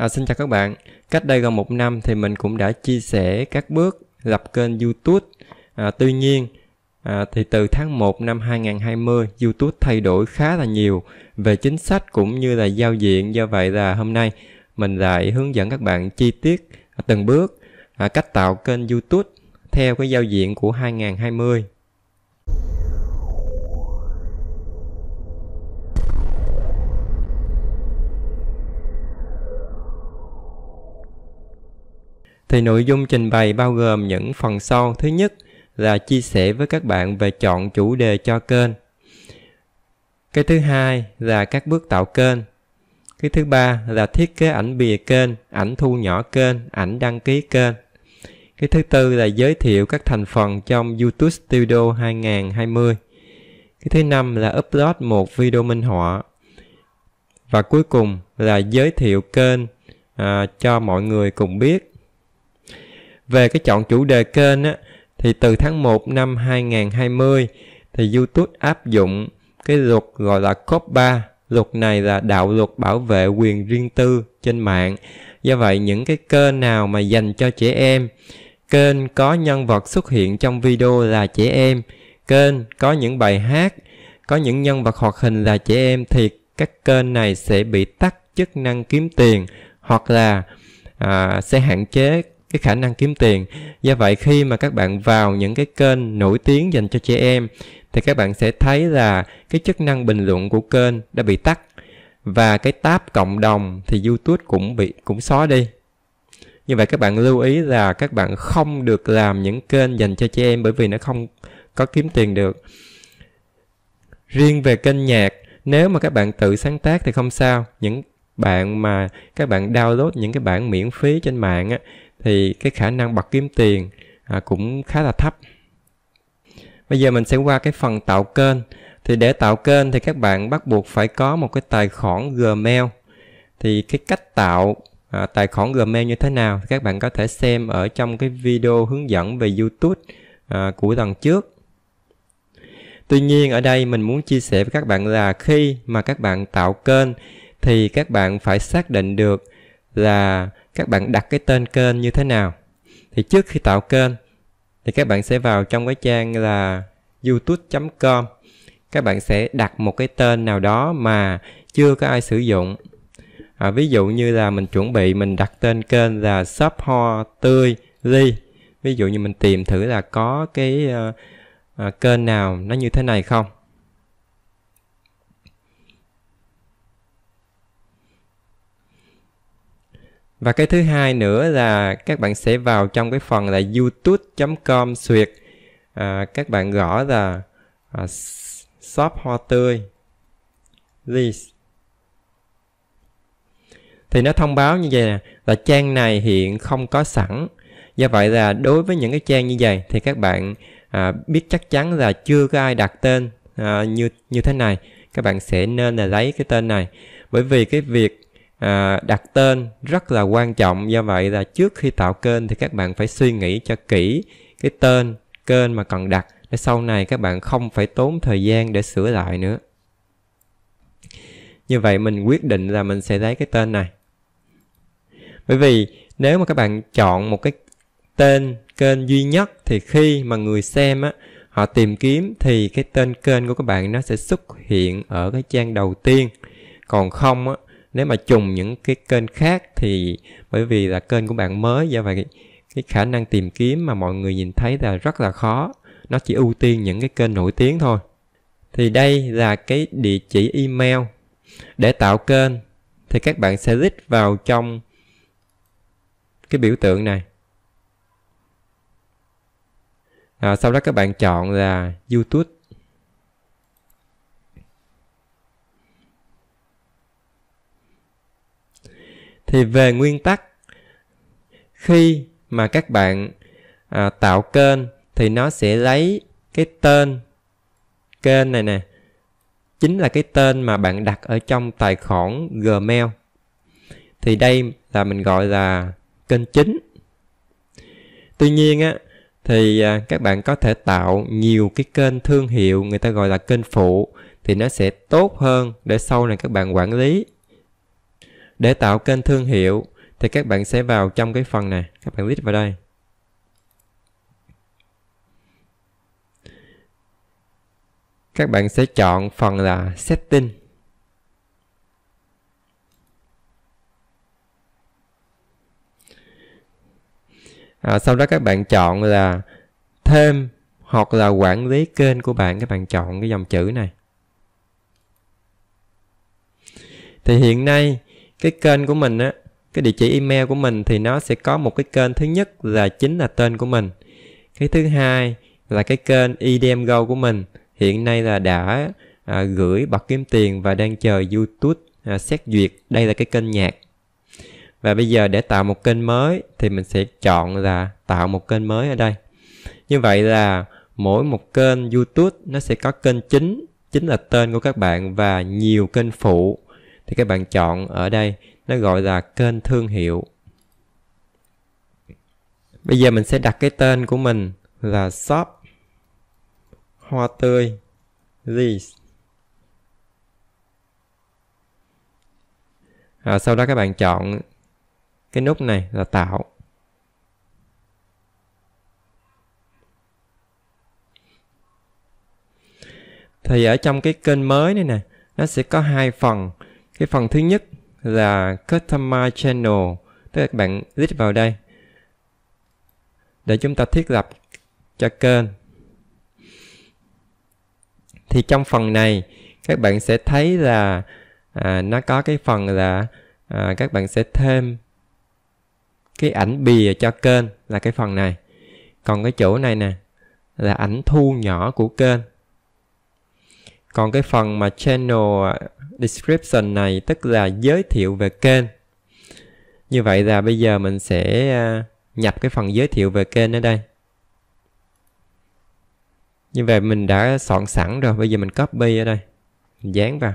À, xin chào các bạn, cách đây gần một năm thì mình cũng đã chia sẻ các bước lập kênh YouTube. À, tuy nhiên à, thì từ tháng 1 năm 2020 YouTube thay đổi khá là nhiều về chính sách cũng như là giao diện. Do vậy là hôm nay mình lại hướng dẫn các bạn chi tiết từng bước à, cách tạo kênh YouTube theo cái giao diện của 2020. thì nội dung trình bày bao gồm những phần sau. Thứ nhất là chia sẻ với các bạn về chọn chủ đề cho kênh. Cái thứ hai là các bước tạo kênh. Cái thứ ba là thiết kế ảnh bìa kênh, ảnh thu nhỏ kênh, ảnh đăng ký kênh. Cái thứ tư là giới thiệu các thành phần trong YouTube Studio 2020. Cái thứ năm là upload một video minh họa. Và cuối cùng là giới thiệu kênh à, cho mọi người cùng biết về cái chọn chủ đề kênh á, thì từ tháng 1 năm 2020 thì YouTube áp dụng cái luật gọi là cop COPPA. Luật này là đạo luật bảo vệ quyền riêng tư trên mạng. Do vậy những cái kênh nào mà dành cho trẻ em, kênh có nhân vật xuất hiện trong video là trẻ em, kênh có những bài hát, có những nhân vật hoạt hình là trẻ em thì các kênh này sẽ bị tắt chức năng kiếm tiền hoặc là à, sẽ hạn chế cái khả năng kiếm tiền do vậy khi mà các bạn vào những cái kênh nổi tiếng dành cho trẻ em thì các bạn sẽ thấy là cái chức năng bình luận của kênh đã bị tắt và cái tab cộng đồng thì YouTube cũng bị cũng xóa đi như vậy các bạn lưu ý là các bạn không được làm những kênh dành cho trẻ em bởi vì nó không có kiếm tiền được riêng về kênh nhạc nếu mà các bạn tự sáng tác thì không sao những bạn mà các bạn download những cái bản miễn phí trên mạng á, thì cái khả năng bật kiếm tiền à, cũng khá là thấp bây giờ mình sẽ qua cái phần tạo kênh thì để tạo kênh thì các bạn bắt buộc phải có một cái tài khoản gmail thì cái cách tạo à, tài khoản gmail như thế nào các bạn có thể xem ở trong cái video hướng dẫn về youtube à, của lần trước tuy nhiên ở đây mình muốn chia sẻ với các bạn là khi mà các bạn tạo kênh thì các bạn phải xác định được là các bạn đặt cái tên kênh như thế nào thì trước khi tạo kênh thì các bạn sẽ vào trong cái trang là youtube.com các bạn sẽ đặt một cái tên nào đó mà chưa có ai sử dụng à, ví dụ như là mình chuẩn bị mình đặt tên kênh là shop ho tươi ly ví dụ như mình tìm thử là có cái uh, uh, kênh nào nó như thế này không Và cái thứ hai nữa là các bạn sẽ vào trong cái phần là youtube.com suyệt à, các bạn gõ là à, shop hoa tươi list thì nó thông báo như vậy là trang này hiện không có sẵn do vậy là đối với những cái trang như vậy thì các bạn à, biết chắc chắn là chưa có ai đặt tên à, như như thế này các bạn sẽ nên là lấy cái tên này bởi vì cái việc à, đặt tên rất là quan trọng do vậy là trước khi tạo kênh thì các bạn phải suy nghĩ cho kỹ cái tên kênh mà cần đặt để sau này các bạn không phải tốn thời gian để sửa lại nữa như vậy mình quyết định là mình sẽ lấy cái tên này bởi vì nếu mà các bạn chọn một cái tên kênh duy nhất thì khi mà người xem á họ tìm kiếm thì cái tên kênh của các bạn nó sẽ xuất hiện ở cái trang đầu tiên còn không á nếu mà trùng những cái kênh khác thì bởi vì là kênh của bạn mới do vậy cái khả năng tìm kiếm mà mọi người nhìn thấy là rất là khó nó chỉ ưu tiên những cái kênh nổi tiếng thôi thì đây là cái địa chỉ email để tạo kênh thì các bạn sẽ list vào trong cái biểu tượng này à, sau đó các bạn chọn là youtube thì về nguyên tắc khi mà các bạn à, tạo kênh thì nó sẽ lấy cái tên kênh này nè chính là cái tên mà bạn đặt ở trong tài khoản Gmail thì đây là mình gọi là kênh chính tuy nhiên á thì à, các bạn có thể tạo nhiều cái kênh thương hiệu người ta gọi là kênh phụ thì nó sẽ tốt hơn để sau này các bạn quản lý để tạo kênh thương hiệu thì các bạn sẽ vào trong cái phần này, các bạn viết vào đây. Các bạn sẽ chọn phần là setting. À, sau đó các bạn chọn là thêm hoặc là quản lý kênh của bạn các bạn chọn cái dòng chữ này thì hiện nay cái kênh của mình á cái địa chỉ email của mình thì nó sẽ có một cái kênh thứ nhất là chính là tên của mình cái thứ hai là cái kênh idm e go của mình hiện nay là đã à, gửi bật kiếm tiền và đang chờ youtube à, xét duyệt đây là cái kênh nhạc và bây giờ để tạo một kênh mới thì mình sẽ chọn là tạo một kênh mới ở đây như vậy là mỗi một kênh youtube nó sẽ có kênh chính chính là tên của các bạn và nhiều kênh phụ thì các bạn chọn ở đây nó gọi là kênh thương hiệu bây giờ mình sẽ đặt cái tên của mình là shop hoa tươi lease à, sau đó các bạn chọn cái nút này là tạo thì ở trong cái kênh mới này nè nó sẽ có hai phần cái phần thứ nhất là Customize Channel tức là các bạn click vào đây để chúng ta thiết lập cho kênh thì trong phần này các bạn sẽ thấy là à, nó có cái phần là à, các bạn sẽ thêm cái ảnh bìa cho kênh là cái phần này còn cái chỗ này nè là ảnh thu nhỏ của kênh còn cái phần mà channel à, description này tức là giới thiệu về kênh như vậy là bây giờ mình sẽ à, nhập cái phần giới thiệu về kênh ở đây như vậy mình đã soạn sẵn rồi bây giờ mình copy ở đây mình dán vào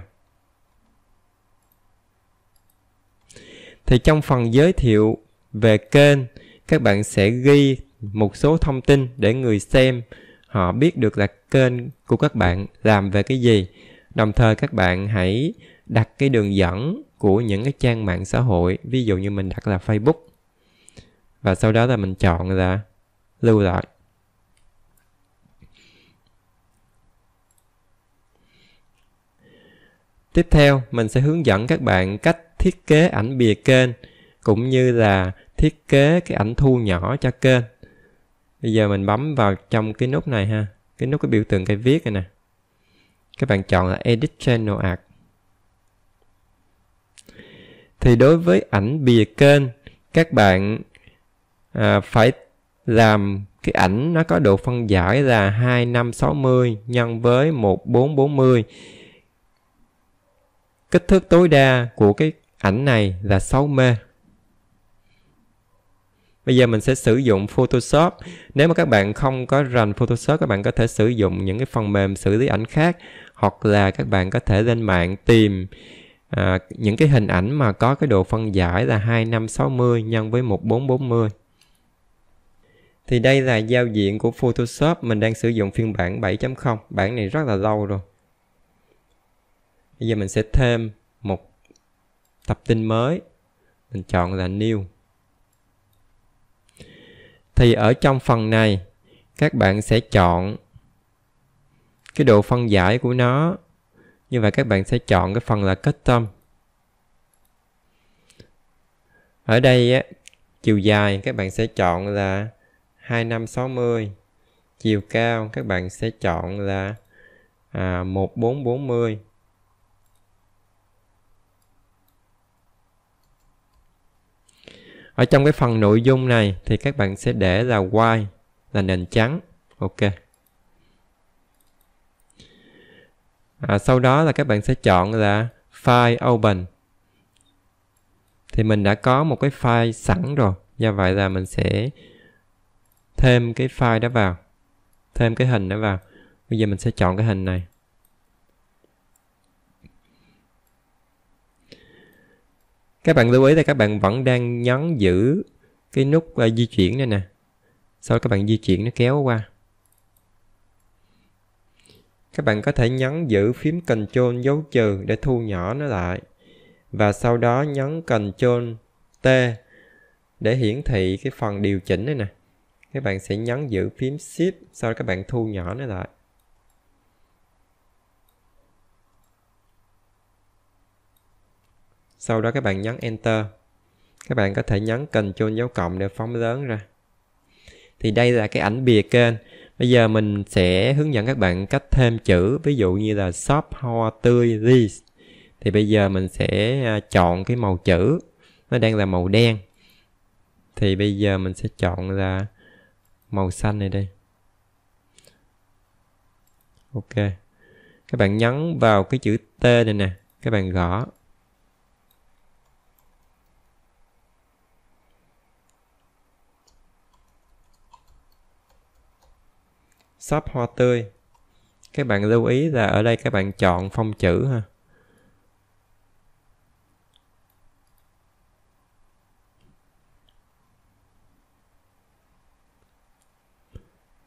thì trong phần giới thiệu về kênh các bạn sẽ ghi một số thông tin để người xem họ biết được là kênh của các bạn làm về cái gì Đồng thời các bạn hãy đặt cái đường dẫn của những cái trang mạng xã hội, ví dụ như mình đặt là Facebook. Và sau đó là mình chọn là lưu lại. Tiếp theo, mình sẽ hướng dẫn các bạn cách thiết kế ảnh bìa kênh cũng như là thiết kế cái ảnh thu nhỏ cho kênh. Bây giờ mình bấm vào trong cái nút này ha, cái nút cái biểu tượng cây viết này nè các bạn chọn là edit channel art thì đối với ảnh bìa kênh các bạn à, phải làm cái ảnh nó có độ phân giải là 2560 nhân với 1440 kích thước tối đa của cái ảnh này là 6 mê Bây giờ mình sẽ sử dụng Photoshop. Nếu mà các bạn không có rành Photoshop, các bạn có thể sử dụng những cái phần mềm xử lý ảnh khác hoặc là các bạn có thể lên mạng tìm à, những cái hình ảnh mà có cái độ phân giải là 2560 nhân với 1440 thì đây là giao diện của Photoshop mình đang sử dụng phiên bản 7.0 bản này rất là lâu rồi bây giờ mình sẽ thêm một tập tin mới mình chọn là new thì ở trong phần này các bạn sẽ chọn cái độ phân giải của nó như vậy các bạn sẽ chọn cái phần là custom ở đây á, chiều dài các bạn sẽ chọn là 2560 chiều cao các bạn sẽ chọn là à, 1440 ở trong cái phần nội dung này thì các bạn sẽ để là white là nền trắng ok à, sau đó là các bạn sẽ chọn là file open thì mình đã có một cái file sẵn rồi do vậy là mình sẽ thêm cái file đó vào thêm cái hình đó vào bây giờ mình sẽ chọn cái hình này các bạn lưu ý là các bạn vẫn đang nhấn giữ cái nút uh, di chuyển đây nè sau đó các bạn di chuyển nó kéo qua các bạn có thể nhấn giữ phím Ctrl dấu trừ để thu nhỏ nó lại và sau đó nhấn Ctrl T để hiển thị cái phần điều chỉnh này nè các bạn sẽ nhấn giữ phím Shift sau đó các bạn thu nhỏ nó lại sau đó các bạn nhấn Enter các bạn có thể nhấn Ctrl dấu cộng để phóng lớn ra thì đây là cái ảnh bìa kênh Bây giờ mình sẽ hướng dẫn các bạn cách thêm chữ, ví dụ như là shop hoa tươi this. Thì bây giờ mình sẽ à, chọn cái màu chữ, nó đang là màu đen. Thì bây giờ mình sẽ chọn là màu xanh này đây. Ok. Các bạn nhấn vào cái chữ T này nè, các bạn gõ shop hoa tươi các bạn lưu ý là ở đây các bạn chọn phong chữ ha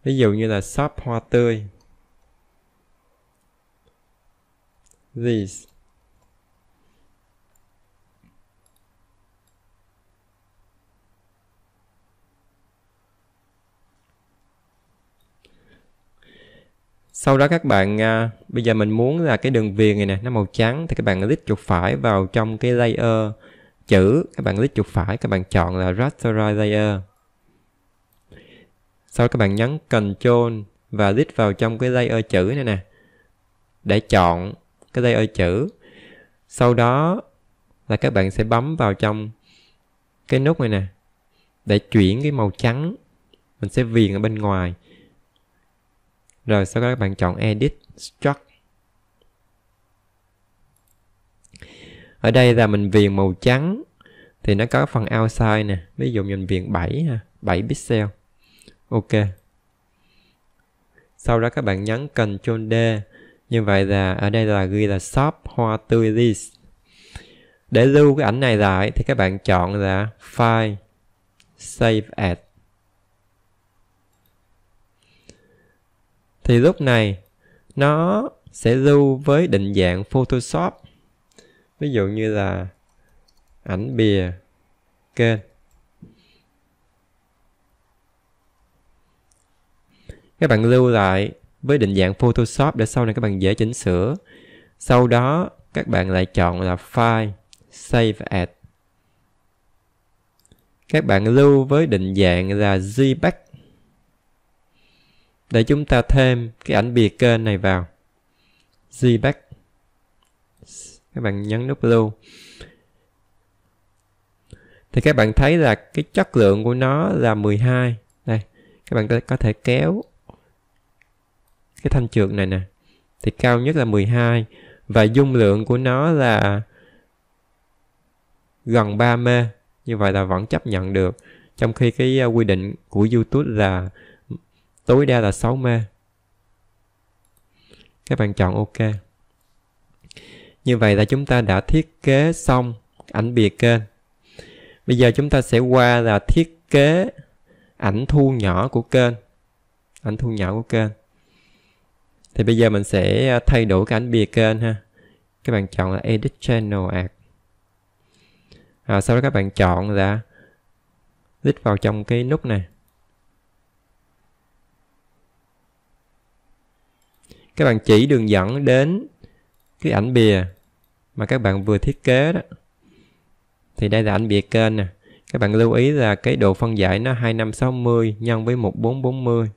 ví dụ như là shop hoa tươi these sau đó các bạn à, bây giờ mình muốn là cái đường viền này nè nó màu trắng thì các bạn click chuột phải vào trong cái layer chữ các bạn click chuột phải các bạn chọn là rasterize layer sau đó các bạn nhấn Ctrl và click vào trong cái layer chữ này nè để chọn cái layer chữ sau đó là các bạn sẽ bấm vào trong cái nút này nè để chuyển cái màu trắng mình sẽ viền ở bên ngoài rồi sau đó các bạn chọn Edit Struct. Ở đây là mình viền màu trắng thì nó có phần outside nè. Ví dụ mình viền 7 ha, 7 pixel. Ok. Sau đó các bạn nhấn Ctrl D. Như vậy là ở đây là ghi là shop hoa tươi list. Để lưu cái ảnh này lại thì các bạn chọn là File Save As thì lúc này nó sẽ lưu với định dạng Photoshop. Ví dụ như là ảnh bìa kênh. Các bạn lưu lại với định dạng Photoshop để sau này các bạn dễ chỉnh sửa. Sau đó các bạn lại chọn là File, Save As. Các bạn lưu với định dạng là JPEG để chúng ta thêm cái ảnh bìa kênh này vào JPEG các bạn nhấn nút blue thì các bạn thấy là cái chất lượng của nó là 12 đây các bạn có thể kéo cái thanh trượt này nè thì cao nhất là 12 và dung lượng của nó là gần 3 mê như vậy là vẫn chấp nhận được trong khi cái à, quy định của YouTube là tối đa là 6 ma các bạn chọn ok như vậy là chúng ta đã thiết kế xong ảnh bìa kênh bây giờ chúng ta sẽ qua là thiết kế ảnh thu nhỏ của kênh ảnh thu nhỏ của kênh thì bây giờ mình sẽ à, thay đổi cái ảnh bìa kênh ha các bạn chọn là edit channel art à, sau đó các bạn chọn là click vào trong cái nút này các bạn chỉ đường dẫn đến cái ảnh bìa mà các bạn vừa thiết kế đó thì đây là ảnh bìa kênh nè các bạn lưu ý là cái độ phân giải nó 2560 nhân với 1440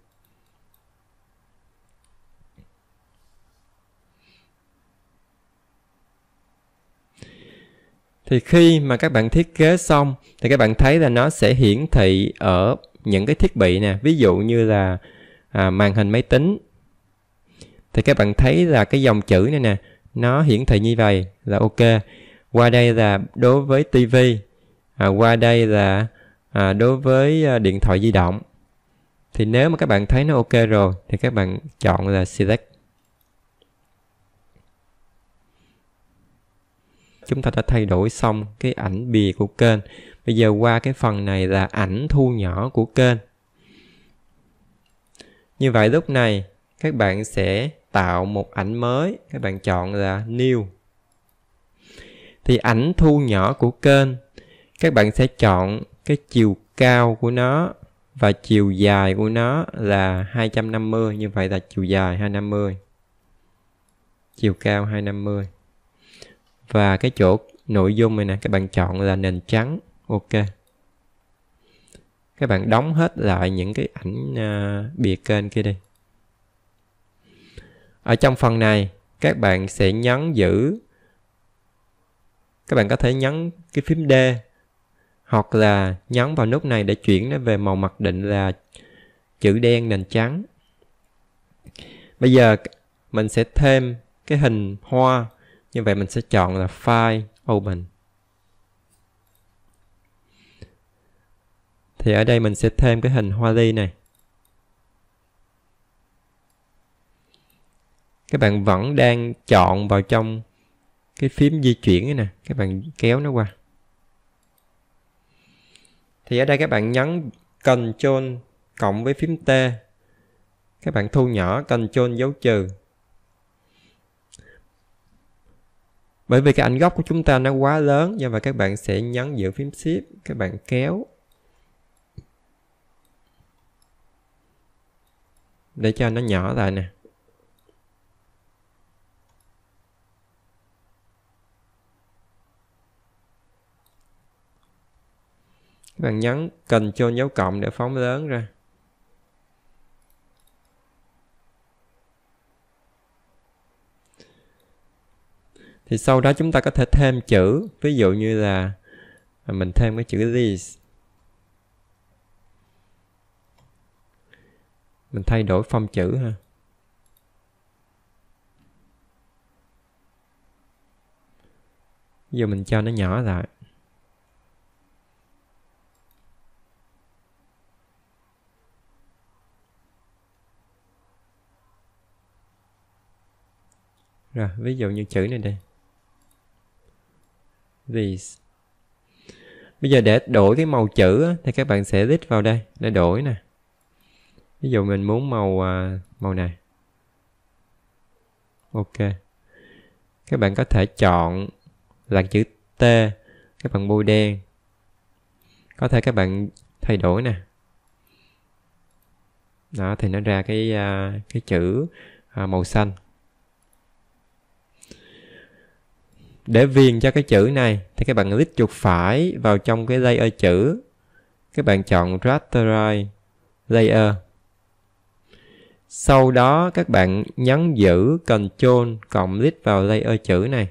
thì khi mà các bạn thiết kế xong thì các bạn thấy là nó sẽ hiển thị ở những cái thiết bị nè ví dụ như là à, màn hình máy tính thì các bạn thấy là cái dòng chữ này nè nó hiển thị như vậy là ok qua đây là đối với TV à, qua đây là à, đối với à, điện thoại di động thì nếu mà các bạn thấy nó ok rồi thì các bạn chọn là select chúng ta đã thay đổi xong cái ảnh bìa của kênh bây giờ qua cái phần này là ảnh thu nhỏ của kênh như vậy lúc này các bạn sẽ tạo một ảnh mới các bạn chọn là new thì ảnh thu nhỏ của kênh các bạn sẽ chọn cái chiều cao của nó và chiều dài của nó là 250 như vậy là chiều dài 250 chiều cao 250 và cái chỗ nội dung này nè các bạn chọn là nền trắng ok các bạn đóng hết lại những cái ảnh uh, bìa kênh kia đi ở trong phần này, các bạn sẽ nhấn giữ các bạn có thể nhấn cái phím D hoặc là nhấn vào nút này để chuyển nó về màu mặc định là chữ đen nền trắng. Bây giờ mình sẽ thêm cái hình hoa. Như vậy mình sẽ chọn là File Open. Thì ở đây mình sẽ thêm cái hình hoa ly này. các bạn vẫn đang chọn vào trong cái phím di chuyển này nè các bạn kéo nó qua thì ở đây các bạn nhấn Ctrl cộng với phím T các bạn thu nhỏ Ctrl dấu trừ bởi vì cái ảnh góc của chúng ta nó quá lớn do vậy các bạn sẽ nhấn giữ phím Shift các bạn kéo để cho nó nhỏ lại nè các bạn nhấn cần cho dấu cộng để phóng lớn ra thì sau đó chúng ta có thể thêm chữ ví dụ như là à, mình thêm cái chữ this mình thay đổi phong chữ ha giờ mình cho nó nhỏ lại Rồi, ví dụ như chữ này đây. These. Bây giờ để đổi cái màu chữ thì các bạn sẽ click vào đây để đổi nè. Ví dụ mình muốn màu à, màu này. Ok. Các bạn có thể chọn là chữ T, các bạn bôi đen. Có thể các bạn thay đổi nè. Đó thì nó ra cái à, cái chữ à, màu xanh để viền cho cái chữ này thì các bạn click chuột phải vào trong cái layer chữ các bạn chọn rasterize layer sau đó các bạn nhấn giữ Ctrl cộng click vào layer chữ này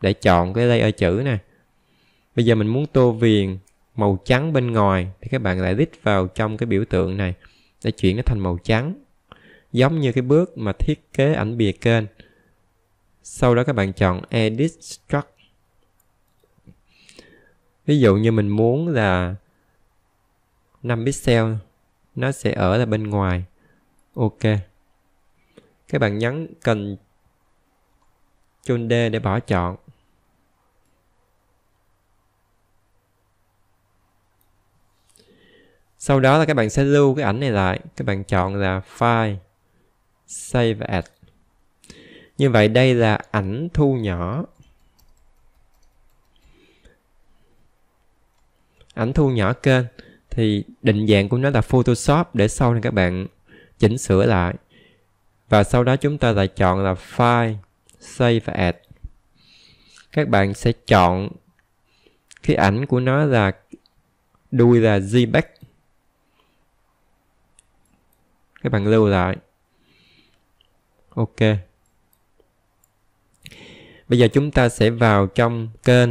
để chọn cái layer chữ này bây giờ mình muốn tô viền màu trắng bên ngoài thì các bạn lại click vào trong cái biểu tượng này để chuyển nó thành màu trắng giống như cái bước mà thiết kế ảnh bìa kênh sau đó các bạn chọn Edit Struct. Ví dụ như mình muốn là 5 pixel nó sẽ ở là bên ngoài. Ok. Các bạn nhấn cần Ctrl D để bỏ chọn. Sau đó là các bạn sẽ lưu cái ảnh này lại. Các bạn chọn là File, Save As. Như vậy đây là ảnh thu nhỏ. Ảnh thu nhỏ kênh thì định dạng của nó là Photoshop để sau này các bạn chỉnh sửa lại. Và sau đó chúng ta lại chọn là File, Save và Add. Các bạn sẽ chọn cái ảnh của nó là đuôi là JPEG. Các bạn lưu lại. Ok. Bây giờ chúng ta sẽ vào trong kênh.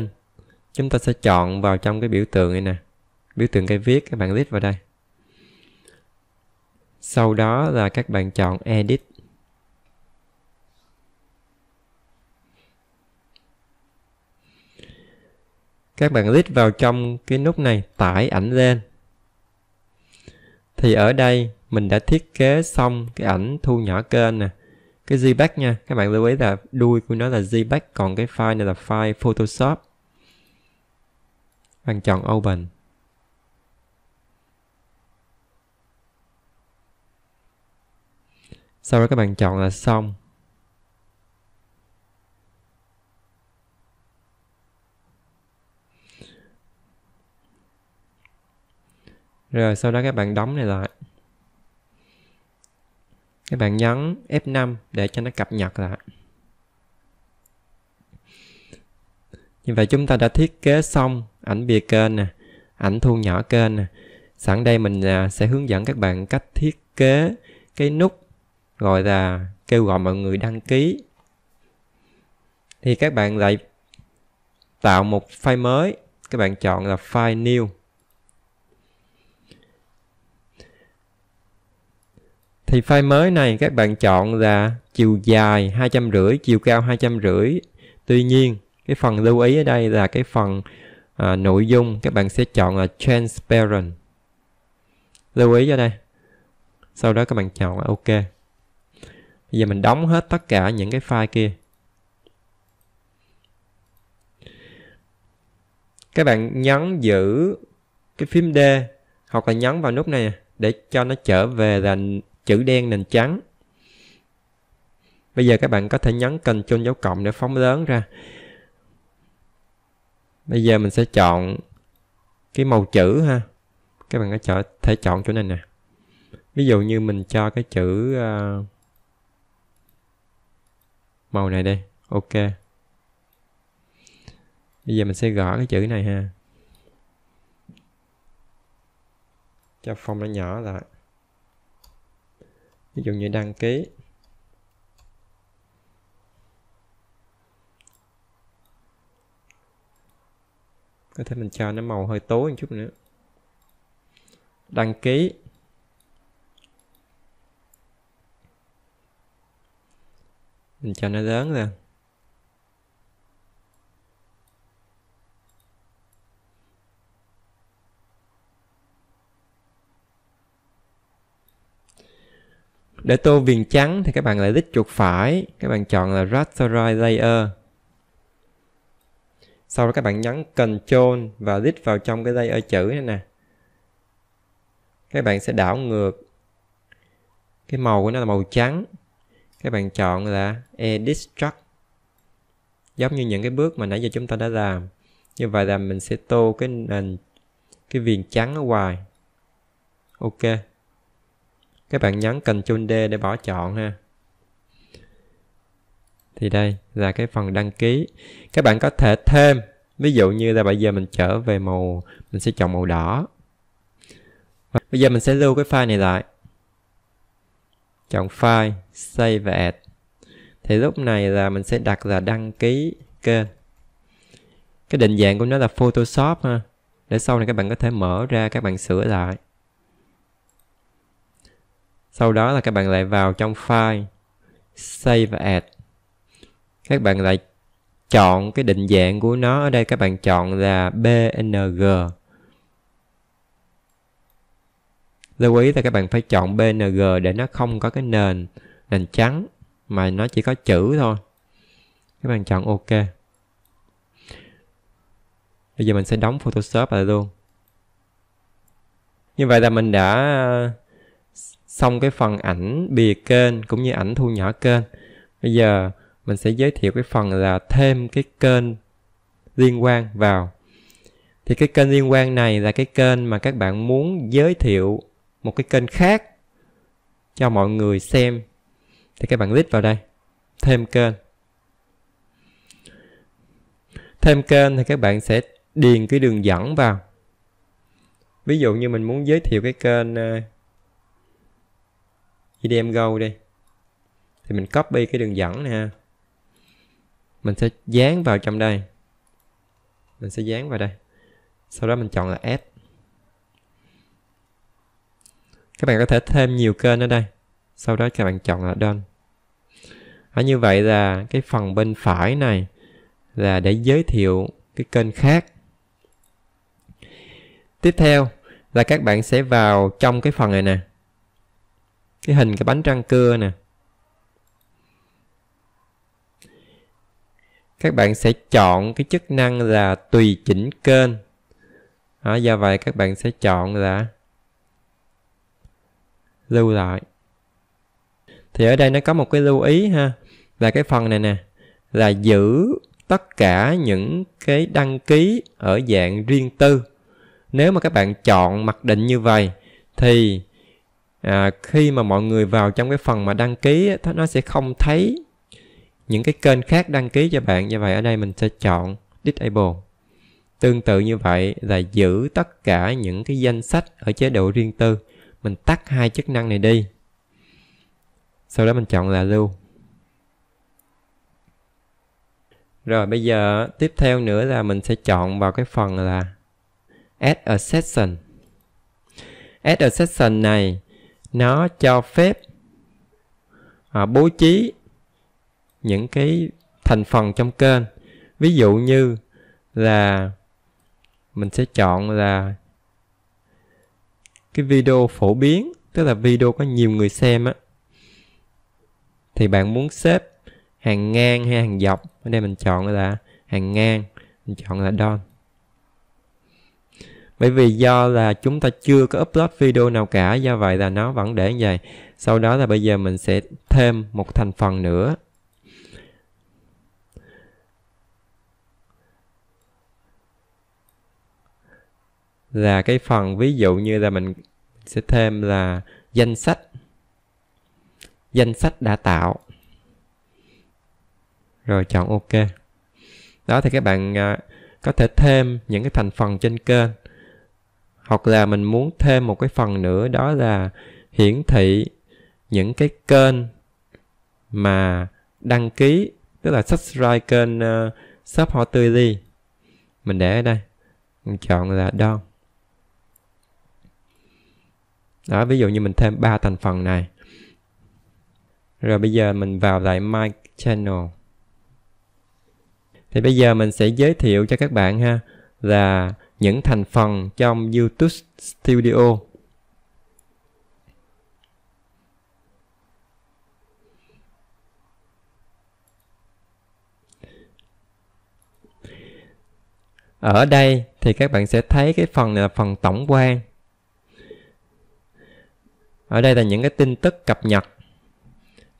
Chúng ta sẽ chọn vào trong cái biểu tượng này nè. Biểu tượng cây viết các bạn viết vào đây. Sau đó là các bạn chọn edit. Các bạn click vào trong cái nút này tải ảnh lên. Thì ở đây mình đã thiết kế xong cái ảnh thu nhỏ kênh nè cái JPEG nha các bạn lưu ý là đuôi của nó là JPEG còn cái file này là file Photoshop bạn chọn Open sau đó các bạn chọn là xong rồi sau đó các bạn đóng này lại các bạn nhấn F5 để cho nó cập nhật lại như vậy chúng ta đã thiết kế xong ảnh bìa kênh nè ảnh thu nhỏ kênh nè sẵn đây mình à, sẽ hướng dẫn các bạn cách thiết kế cái nút gọi là kêu gọi mọi người đăng ký thì các bạn lại tạo một file mới các bạn chọn là file new Thì file mới này các bạn chọn là chiều dài 250, chiều cao 250. Tuy nhiên, cái phần lưu ý ở đây là cái phần à, nội dung các bạn sẽ chọn là transparent. Lưu ý ở đây. Sau đó các bạn chọn là ok. Bây giờ mình đóng hết tất cả những cái file kia. Các bạn nhấn giữ cái phím D hoặc là nhấn vào nút này để cho nó trở về là chữ đen nền trắng. Bây giờ các bạn có thể nhấn Ctrl dấu cộng để phóng lớn ra. Bây giờ mình sẽ chọn cái màu chữ ha. Các bạn có chọn, thể chọn chỗ này nè. Ví dụ như mình cho cái chữ ờ, màu này đây. Ok. Bây giờ mình sẽ gõ cái chữ này ha. Cho phong nó nhỏ lại ví dụ như đăng ký có thể mình cho nó màu hơi tối một chút nữa đăng ký mình cho nó lớn lên Để tô viền trắng thì các bạn lại lít chuột phải, các bạn chọn là Rasterize Layer. Sau đó các bạn nhấn Ctrl và lít vào trong cái layer chữ này nè. Các bạn sẽ đảo ngược cái màu của nó là màu trắng. Các bạn chọn là Edit Struct. Giống như những cái bước mà nãy giờ chúng ta đã làm. Như vậy là mình sẽ tô cái nền cái viền trắng ở ngoài. Ok các bạn nhấn Ctrl D để bỏ chọn ha thì đây là cái phần đăng ký các bạn có thể thêm ví dụ như là bây giờ mình trở về màu mình sẽ chọn màu đỏ Và bây giờ mình sẽ lưu cái file này lại chọn file save và add thì lúc này là mình sẽ đặt là đăng ký kênh cái định dạng của nó là Photoshop ha để sau này các bạn có thể mở ra các bạn sửa lại sau đó là các bạn lại vào trong file Save As. Các bạn lại chọn cái định dạng của nó. Ở đây các bạn chọn là PNG. Lưu ý là các bạn phải chọn PNG để nó không có cái nền nền trắng mà nó chỉ có chữ thôi. Các bạn chọn OK. Bây giờ mình sẽ đóng Photoshop lại luôn. Như vậy là mình đã xong cái phần ảnh bìa kênh cũng như ảnh thu nhỏ kênh bây giờ mình sẽ giới thiệu cái phần là thêm cái kênh liên quan vào thì cái kênh liên quan này là cái kênh mà các bạn muốn giới thiệu một cái kênh khác cho mọi người xem thì các bạn click vào đây thêm kênh thêm kênh thì các bạn sẽ điền cái đường dẫn vào ví dụ như mình muốn giới thiệu cái kênh ờ, IDM Go đi thì mình copy cái đường dẫn nè mình sẽ dán vào trong đây mình sẽ dán vào đây sau đó mình chọn là add các bạn có thể thêm nhiều kênh ở đây sau đó các bạn chọn là done ở như vậy là cái phần bên phải này là để giới thiệu cái kênh khác tiếp theo là các bạn sẽ vào trong cái phần này nè cái hình cái bánh răng cưa nè các bạn sẽ chọn cái chức năng là tùy chỉnh kênh đó, do vậy các bạn sẽ chọn là lưu lại thì ở đây nó có một cái lưu ý ha là cái phần này nè là giữ tất cả những cái đăng ký ở dạng riêng tư nếu mà các bạn chọn mặc định như vậy thì à, khi mà mọi người vào trong cái phần mà đăng ký nó sẽ không thấy những cái kênh khác đăng ký cho bạn như vậy ở đây mình sẽ chọn disable tương tự như vậy là giữ tất cả những cái danh sách ở chế độ riêng tư mình tắt hai chức năng này đi sau đó mình chọn là lưu rồi bây giờ tiếp theo nữa là mình sẽ chọn vào cái phần là add a session add a session này nó cho phép à, bố trí những cái thành phần trong kênh ví dụ như là mình sẽ chọn là cái video phổ biến tức là video có nhiều người xem á thì bạn muốn xếp hàng ngang hay hàng dọc ở đây mình chọn là hàng ngang mình chọn là down bởi vì do là chúng ta chưa có upload video nào cả do vậy là nó vẫn để như vậy sau đó là bây giờ mình sẽ thêm một thành phần nữa là cái phần ví dụ như là mình sẽ thêm là danh sách danh sách đã tạo rồi chọn ok đó thì các bạn à, có thể thêm những cái thành phần trên kênh hoặc là mình muốn thêm một cái phần nữa đó là hiển thị những cái kênh mà đăng ký tức là subscribe kênh uh, shop họ mình để ở đây mình chọn là don đó ví dụ như mình thêm ba thành phần này rồi bây giờ mình vào lại my channel thì bây giờ mình sẽ giới thiệu cho các bạn ha là những thành phần trong YouTube Studio. Ở đây thì các bạn sẽ thấy cái phần là phần tổng quan. Ở đây là những cái tin tức cập nhật.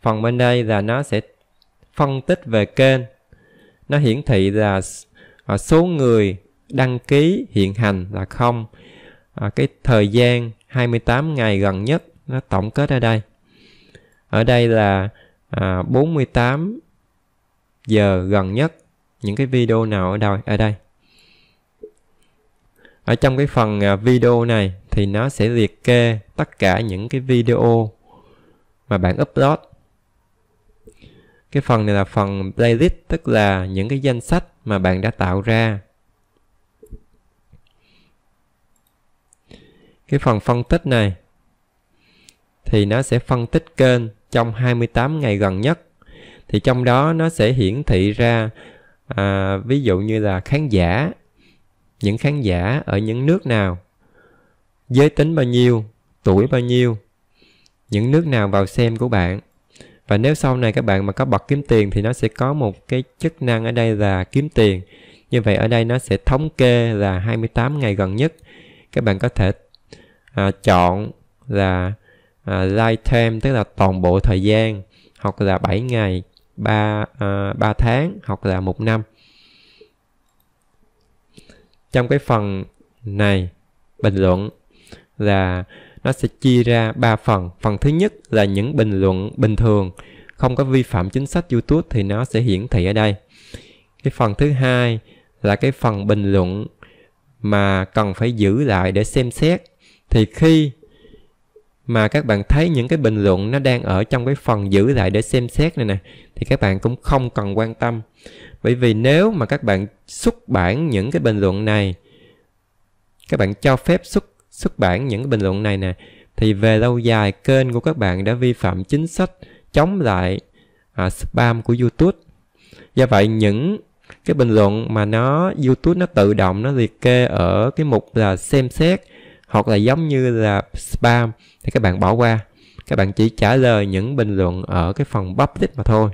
Phần bên đây là nó sẽ phân tích về kênh. Nó hiển thị là à, số người đăng ký hiện hành là không à, cái thời gian 28 ngày gần nhất nó tổng kết ở đây ở đây là à, 48 giờ gần nhất những cái video nào ở đâu ở đây ở trong cái phần à, video này thì nó sẽ liệt kê tất cả những cái video mà bạn upload cái phần này là phần playlist tức là những cái danh sách mà bạn đã tạo ra cái phần phân tích này thì nó sẽ phân tích kênh trong 28 ngày gần nhất thì trong đó nó sẽ hiển thị ra à, ví dụ như là khán giả những khán giả ở những nước nào giới tính bao nhiêu tuổi bao nhiêu những nước nào vào xem của bạn và nếu sau này các bạn mà có bật kiếm tiền thì nó sẽ có một cái chức năng ở đây là kiếm tiền như vậy ở đây nó sẽ thống kê là 28 ngày gần nhất các bạn có thể à, chọn là à, lifetime tức là toàn bộ thời gian hoặc là 7 ngày 3, à, 3 tháng hoặc là một năm trong cái phần này bình luận là nó sẽ chia ra 3 phần. Phần thứ nhất là những bình luận bình thường không có vi phạm chính sách YouTube thì nó sẽ hiển thị ở đây. Cái phần thứ hai là cái phần bình luận mà cần phải giữ lại để xem xét thì khi mà các bạn thấy những cái bình luận nó đang ở trong cái phần giữ lại để xem xét này nè thì các bạn cũng không cần quan tâm bởi vì nếu mà các bạn xuất bản những cái bình luận này các bạn cho phép xuất xuất bản những cái bình luận này nè thì về lâu dài kênh của các bạn đã vi phạm chính sách chống lại à, spam của YouTube do vậy những cái bình luận mà nó YouTube nó tự động nó liệt kê ở cái mục là xem xét hoặc là giống như là spam thì các bạn bỏ qua các bạn chỉ trả lời những bình luận ở cái phần public mà thôi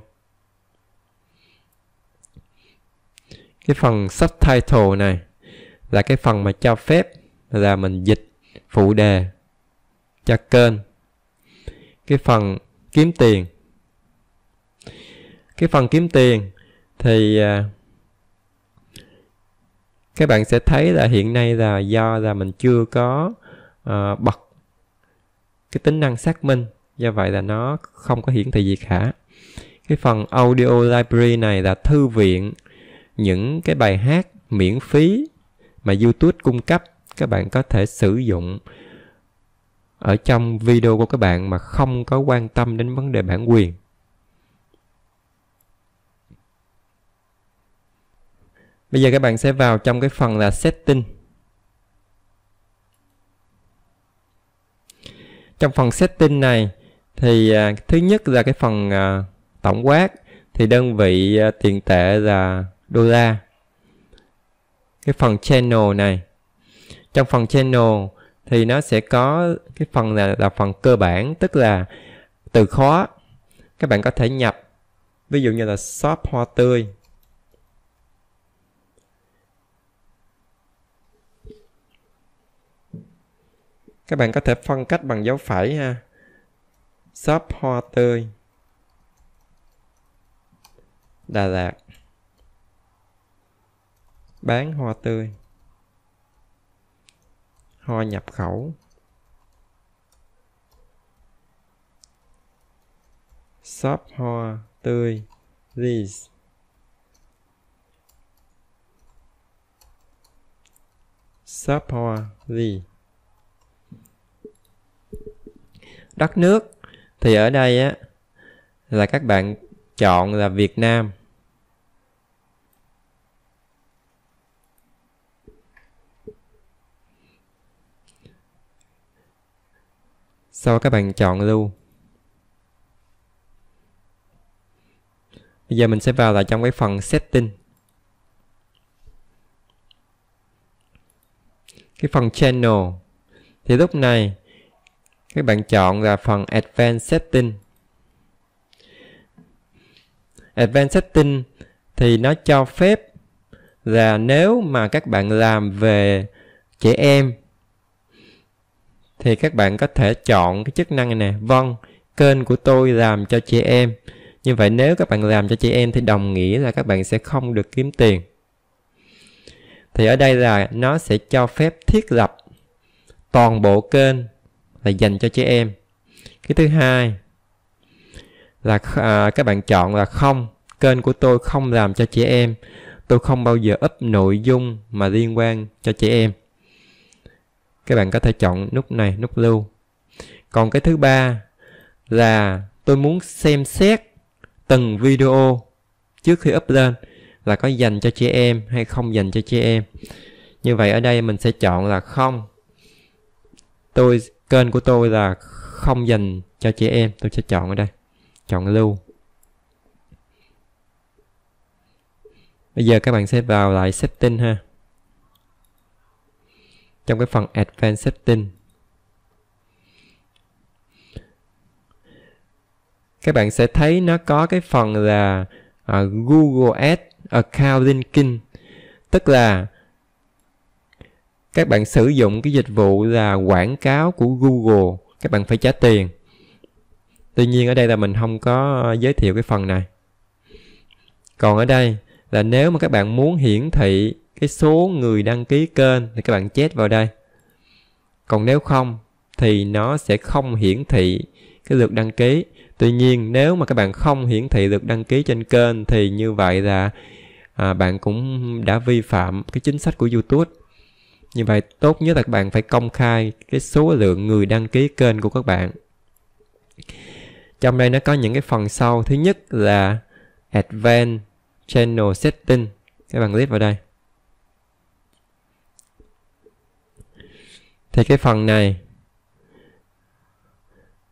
cái phần subtitle này là cái phần mà cho phép là mình dịch phụ đề cho kênh cái phần kiếm tiền cái phần kiếm tiền thì uh, các bạn sẽ thấy là hiện nay là do là mình chưa có uh, bật cái tính năng xác minh do vậy là nó không có hiển thị gì cả cái phần audio library này là thư viện những cái bài hát miễn phí mà youtube cung cấp các bạn có thể sử dụng ở trong video của các bạn mà không có quan tâm đến vấn đề bản quyền Bây giờ các bạn sẽ vào trong cái phần là setting. Trong phần setting này thì à, thứ nhất là cái phần à, tổng quát thì đơn vị à, tiền tệ là đô la. Cái phần channel này. Trong phần channel thì nó sẽ có cái phần là là phần cơ bản tức là từ khóa các bạn có thể nhập ví dụ như là shop hoa tươi các bạn có thể phân cách bằng dấu phẩy ha shop hoa tươi Đà Lạt bán hoa tươi hoa nhập khẩu shop hoa tươi these shop hoa these đất nước thì ở đây á là các bạn chọn là Việt Nam sau các bạn chọn lưu bây giờ mình sẽ vào lại trong cái phần setting cái phần channel thì lúc này các bạn chọn là phần Advanced Setting Advanced Setting thì nó cho phép là nếu mà các bạn làm về trẻ em thì các bạn có thể chọn cái chức năng này nè vâng kênh của tôi làm cho trẻ em như vậy nếu các bạn làm cho trẻ em thì đồng nghĩa là các bạn sẽ không được kiếm tiền thì ở đây là nó sẽ cho phép thiết lập toàn bộ kênh là dành cho trẻ em cái thứ hai là à, các bạn chọn là không kênh của tôi không làm cho trẻ em tôi không bao giờ up nội dung mà liên quan cho trẻ em các bạn có thể chọn nút này nút lưu còn cái thứ ba là tôi muốn xem xét từng video trước khi up lên là có dành cho trẻ em hay không dành cho trẻ em như vậy ở đây mình sẽ chọn là không tôi kênh của tôi là không dành cho trẻ em tôi sẽ chọn ở đây chọn lưu bây giờ các bạn sẽ vào lại setting ha trong cái phần advanced setting các bạn sẽ thấy nó có cái phần là uh, Google Ads Account Linking tức là các bạn sử dụng cái dịch vụ là quảng cáo của Google các bạn phải trả tiền tuy nhiên ở đây là mình không có ờ, giới thiệu cái phần này còn ở đây là nếu mà các bạn muốn hiển thị cái số người đăng ký kênh thì các bạn chết vào đây còn nếu không thì nó sẽ không hiển thị cái lượt đăng ký tuy nhiên nếu mà các bạn không hiển thị lượt đăng ký trên kênh thì như vậy là à, bạn cũng đã vi phạm cái chính sách của youtube như vậy tốt nhất là các bạn phải công khai cái số lượng người đăng ký kênh của các bạn. Trong đây nó có những cái phần sau. Thứ nhất là Advanced Channel Setting. Các bạn click vào đây. Thì cái phần này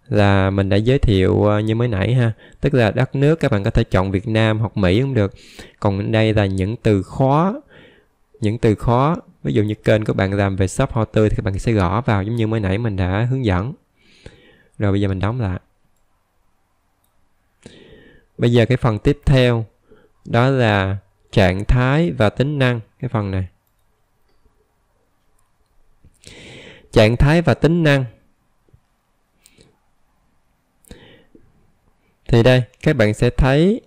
là mình đã giới thiệu ờ, như mới nãy ha tức là đất nước các bạn có thể chọn Việt Nam hoặc Mỹ cũng được còn đây là những từ khóa những từ khóa ví dụ như kênh của bạn làm về shop hotter thì các bạn sẽ gõ vào giống như mới nãy mình đã hướng dẫn rồi bây giờ mình đóng lại bây giờ cái phần tiếp theo đó là trạng thái và tính năng cái phần này trạng thái và tính năng thì đây các bạn sẽ thấy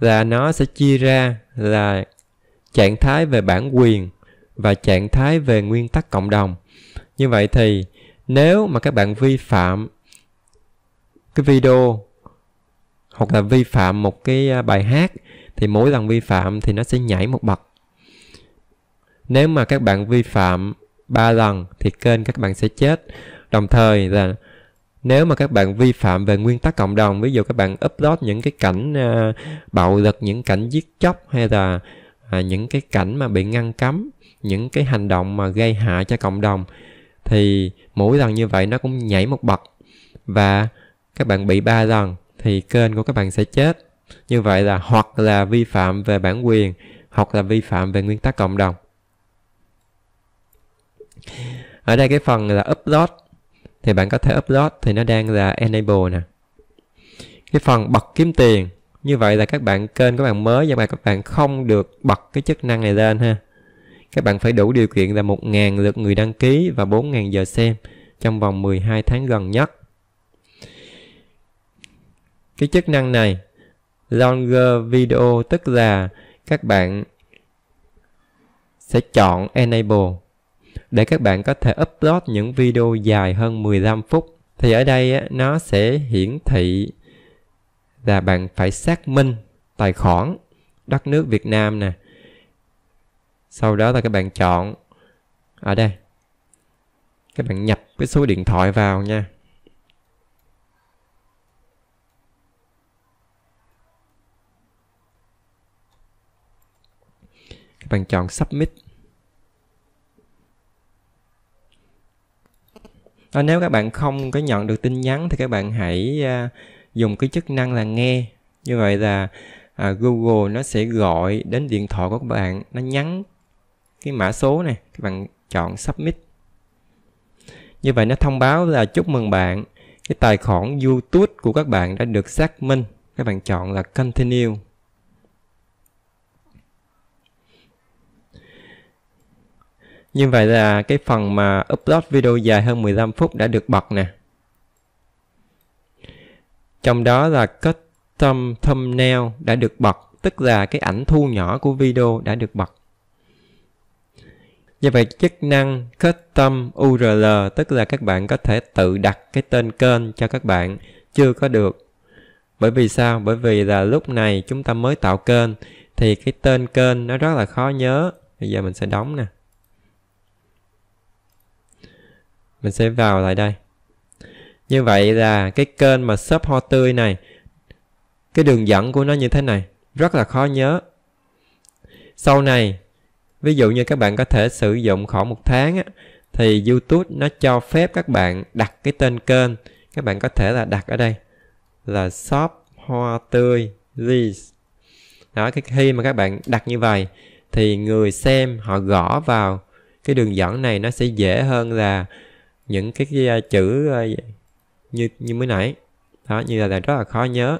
là nó sẽ chia ra là trạng thái về bản quyền và trạng thái về nguyên tắc cộng đồng như vậy thì nếu mà các bạn vi phạm cái video hoặc là vi phạm một cái à, bài hát thì mỗi lần vi phạm thì nó sẽ nhảy một bậc nếu mà các bạn vi phạm ba lần thì kênh các bạn sẽ chết đồng thời là nếu mà các bạn vi phạm về nguyên tắc cộng đồng ví dụ các bạn upload những cái cảnh à, bạo lực những cảnh giết chóc hay là À, những cái cảnh mà bị ngăn cấm những cái hành động mà gây hại cho cộng đồng thì mỗi lần như vậy nó cũng nhảy một bậc và các bạn bị ba lần thì kênh của các bạn sẽ chết như vậy là hoặc là vi phạm về bản quyền hoặc là vi phạm về nguyên tắc cộng đồng ở đây cái phần là upload thì bạn có thể upload thì nó đang là enable nè cái phần bật kiếm tiền như vậy là các bạn kênh các bạn mới nhưng mà các bạn không được bật cái chức năng này lên ha các bạn phải đủ điều kiện là 1.000 lượt người đăng ký và 4.000 giờ xem trong vòng 12 tháng gần nhất. Cái chức năng này Longer Video tức là các bạn sẽ chọn Enable để các bạn có thể upload những video dài hơn 15 phút. Thì ở đây nó sẽ hiển thị là bạn phải xác minh tài khoản đất nước Việt Nam nè sau đó là các bạn chọn ở đây các bạn nhập cái số điện thoại vào nha các bạn chọn submit à, nếu các bạn không có nhận được tin nhắn thì các bạn hãy uh, dùng cái chức năng là nghe như vậy là à, Google nó sẽ gọi đến điện thoại của các bạn nó nhắn cái mã số này các bạn chọn submit như vậy nó thông báo là chúc mừng bạn cái tài khoản YouTube của các bạn đã được xác minh các bạn chọn là continue Như vậy là cái phần mà upload video dài hơn 15 phút đã được bật nè trong đó là custom thumbnail đã được bật, tức là cái ảnh thu nhỏ của video đã được bật. Như vậy chức năng custom URL tức là các bạn có thể tự đặt cái tên kênh cho các bạn chưa có được. Bởi vì sao? Bởi vì là lúc này chúng ta mới tạo kênh thì cái tên kênh nó rất là khó nhớ. Bây giờ mình sẽ đóng nè. Mình sẽ vào lại đây. Như vậy là cái kênh mà shop hoa tươi này, cái đường dẫn của nó như thế này, rất là khó nhớ. Sau này, ví dụ như các bạn có thể sử dụng khoảng một tháng á, thì YouTube nó cho phép các bạn đặt cái tên kênh. Các bạn có thể là đặt ở đây là shop hoa tươi list. Đó, cái khi mà các bạn đặt như vậy thì người xem họ gõ vào cái đường dẫn này nó sẽ dễ hơn là những cái à, chữ à, như như mới nãy đó như là, là rất là khó nhớ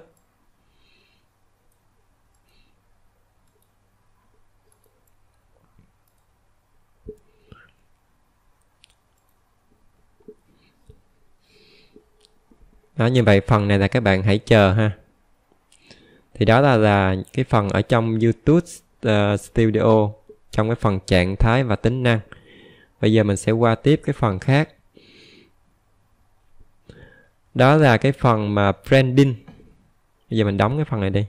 đó như vậy phần này là các bạn hãy chờ ha thì đó là là cái phần ở trong YouTube uh, Studio trong cái phần trạng thái và tính năng bây giờ mình sẽ qua tiếp cái phần khác đó là cái phần mà branding bây giờ mình đóng cái phần này đi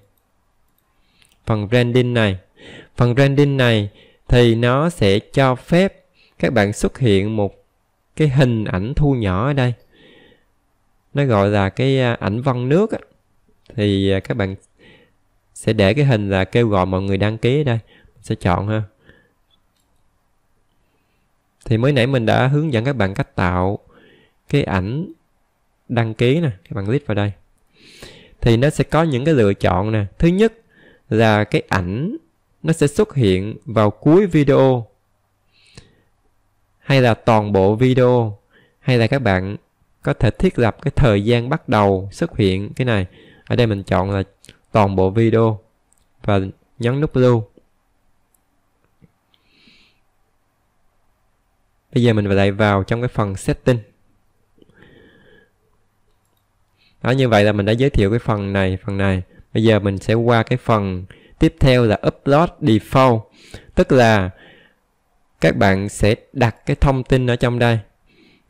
phần branding này phần branding này thì nó sẽ cho phép các bạn xuất hiện một cái hình ảnh thu nhỏ ở đây nó gọi là cái à, ảnh văn nước á. thì à, các bạn sẽ để cái hình là kêu gọi mọi người đăng ký ở đây sẽ chọn ha thì mới nãy mình đã hướng dẫn các bạn cách tạo cái ảnh đăng ký nè các bạn click vào đây thì nó sẽ có những cái lựa chọn nè thứ nhất là cái ảnh nó sẽ xuất hiện vào cuối video hay là toàn bộ video hay là các bạn có thể thiết lập cái thời gian bắt đầu xuất hiện cái này ở đây mình chọn là toàn bộ video và nhấn nút lưu bây giờ mình lại vào trong cái phần setting đó như vậy là mình đã giới thiệu cái phần này phần này bây giờ mình sẽ qua cái phần tiếp theo là upload default tức là các bạn sẽ đặt cái thông tin ở trong đây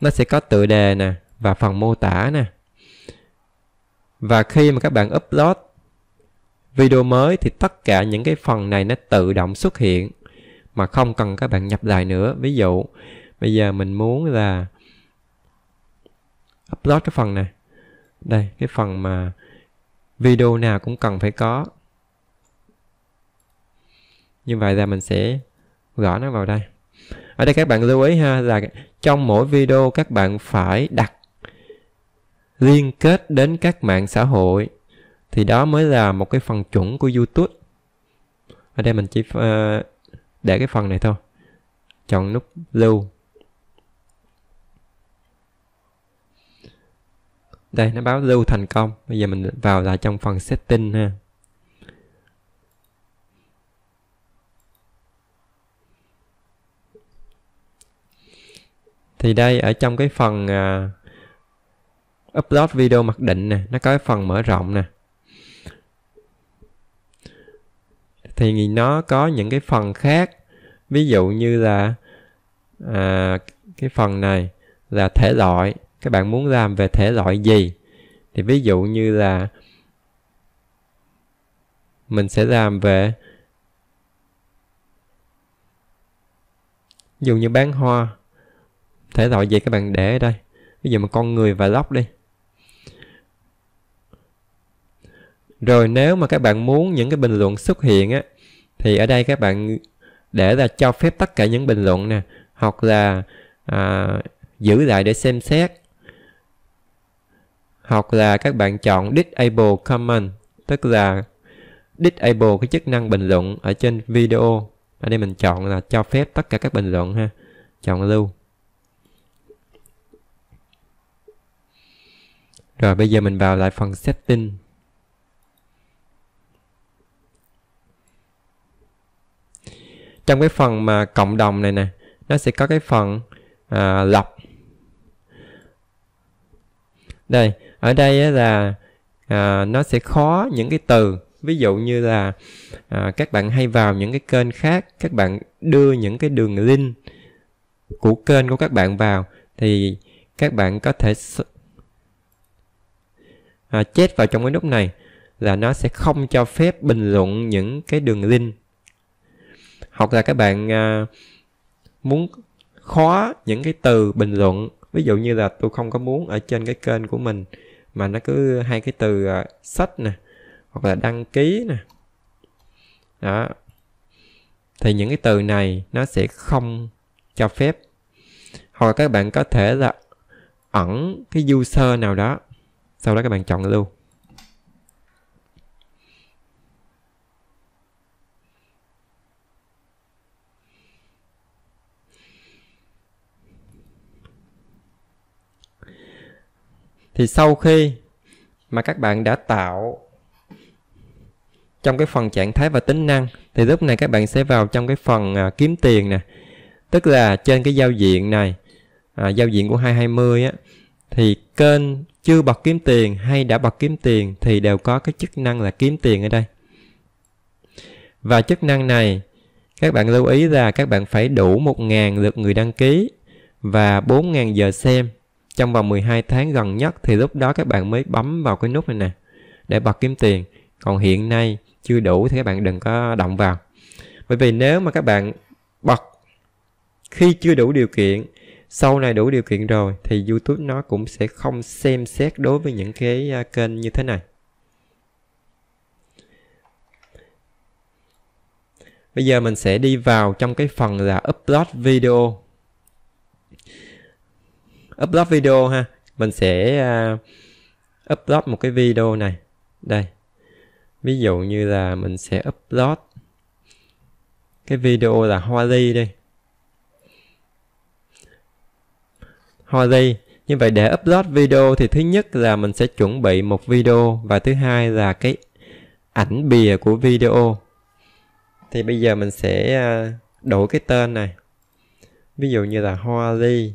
nó sẽ có tựa đề nè và phần mô tả nè và khi mà các bạn upload video mới thì tất cả những cái phần này nó tự động xuất hiện mà không cần các bạn nhập lại nữa ví dụ bây giờ mình muốn là upload cái phần này đây cái phần mà video nào cũng cần phải có như vậy là mình sẽ gõ nó vào đây ở đây các bạn lưu ý ha là trong mỗi video các bạn phải đặt liên kết đến các mạng xã hội thì đó mới là một cái phần chuẩn của YouTube ở đây mình chỉ uh, để cái phần này thôi chọn nút lưu đây nó báo lưu thành công bây giờ mình vào lại trong phần setting ha thì đây ở trong cái phần uh, upload video mặc định nè nó có cái phần mở rộng nè thì nó có những cái phần khác ví dụ như là à, cái phần này là thể loại các bạn muốn làm về thể loại gì thì ví dụ như là mình sẽ làm về ví dụ như bán hoa thể loại gì các bạn để ở đây ví dụ mà con người và lóc đi rồi nếu mà các bạn muốn những cái bình luận xuất hiện á thì ở đây các bạn để là cho phép tất cả những bình luận nè hoặc là à, giữ lại để xem xét hoặc là các bạn chọn Disable Comment, tức là Disable cái chức năng bình luận ở trên video. Ở đây mình chọn là cho phép tất cả các bình luận ha. Chọn lưu. Rồi bây giờ mình vào lại phần setting. Trong cái phần mà cộng đồng này nè, nó sẽ có cái phần à, lọc. Đây, ở đây là à, nó sẽ khó những cái từ ví dụ như là à, các bạn hay vào những cái kênh khác các bạn đưa những cái đường link của kênh của các bạn vào thì các bạn có thể à, chết vào trong cái nút này là nó sẽ không cho phép bình luận những cái đường link hoặc là các bạn à, muốn khóa những cái từ bình luận ví dụ như là tôi không có muốn ở trên cái kênh của mình mà nó cứ hai cái từ uh, sách nè hoặc là đăng ký nè đó thì những cái từ này nó sẽ không cho phép hoặc là các bạn có thể là ẩn cái user nào đó sau đó các bạn chọn luôn thì sau khi mà các bạn đã tạo trong cái phần trạng thái và tính năng thì lúc này các bạn sẽ vào trong cái phần à, kiếm tiền nè tức là trên cái giao diện này à, giao diện của 220 á thì kênh chưa bật kiếm tiền hay đã bật kiếm tiền thì đều có cái chức năng là kiếm tiền ở đây và chức năng này các bạn lưu ý là các bạn phải đủ 1.000 lượt người đăng ký và 4.000 giờ xem trong vòng 12 tháng gần nhất thì lúc đó các bạn mới bấm vào cái nút này nè để bật kiếm tiền còn hiện nay chưa đủ thì các bạn đừng có động vào bởi vì nếu mà các bạn bật khi chưa đủ điều kiện sau này đủ điều kiện rồi thì YouTube nó cũng sẽ không xem xét đối với những cái à, kênh như thế này. Bây giờ mình sẽ đi vào trong cái phần là upload video upload video ha mình sẽ uh, upload một cái video này đây ví dụ như là mình sẽ upload cái video là hoa ly đi hoa ly như vậy để upload video thì thứ nhất là mình sẽ chuẩn bị một video và thứ hai là cái ảnh bìa của video thì bây giờ mình sẽ à, đổi cái tên này ví dụ như là hoa ly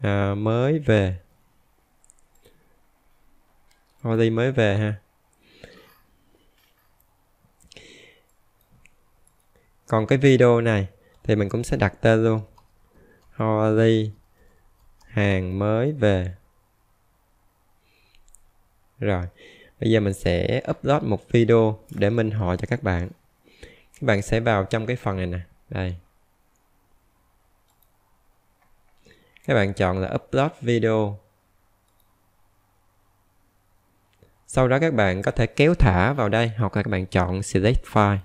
à, mới về Holly mới về ha còn cái video này thì mình cũng sẽ đặt tên luôn Holly hàng mới về rồi bây giờ mình sẽ upload một video để minh họa cho các bạn các bạn sẽ vào trong cái phần này nè đây các bạn chọn là upload video sau đó các bạn có thể kéo thả vào đây hoặc là các bạn chọn select file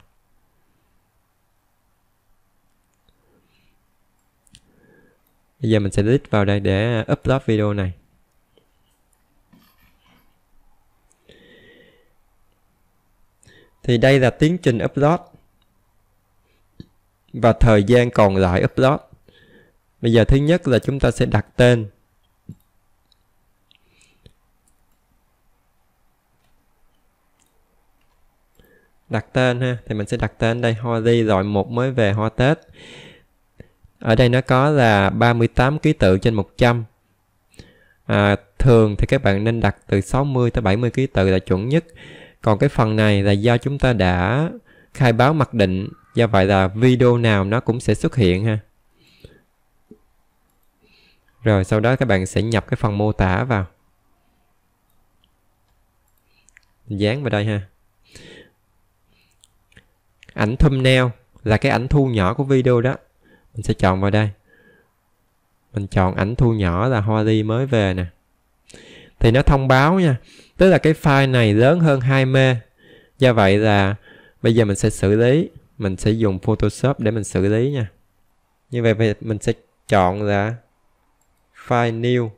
bây giờ mình sẽ click vào đây để upload video này thì đây là tiến trình upload và thời gian còn lại upload Bây giờ thứ nhất là chúng ta sẽ đặt tên. Đặt tên ha, thì mình sẽ đặt tên đây Holi rồi một mới về hoa Tết. Ở đây nó có là 38 ký tự trên 100. À, thường thì các bạn nên đặt từ 60 tới 70 ký tự là chuẩn nhất. Còn cái phần này là do chúng ta đã khai báo mặc định do vậy là video nào nó cũng sẽ xuất hiện ha rồi sau đó các bạn sẽ nhập cái phần mô tả vào. dán vào đây ha. Ảnh thumbnail là cái ảnh thu nhỏ của video đó. Mình sẽ chọn vào đây. Mình chọn ảnh thu nhỏ là hoa ly mới về nè. Thì nó thông báo nha. Tức là cái file này lớn hơn 2 mê. Do vậy là bây giờ mình sẽ xử lý. Mình sẽ dùng Photoshop để mình xử lý nha. Như vậy mình sẽ chọn là file new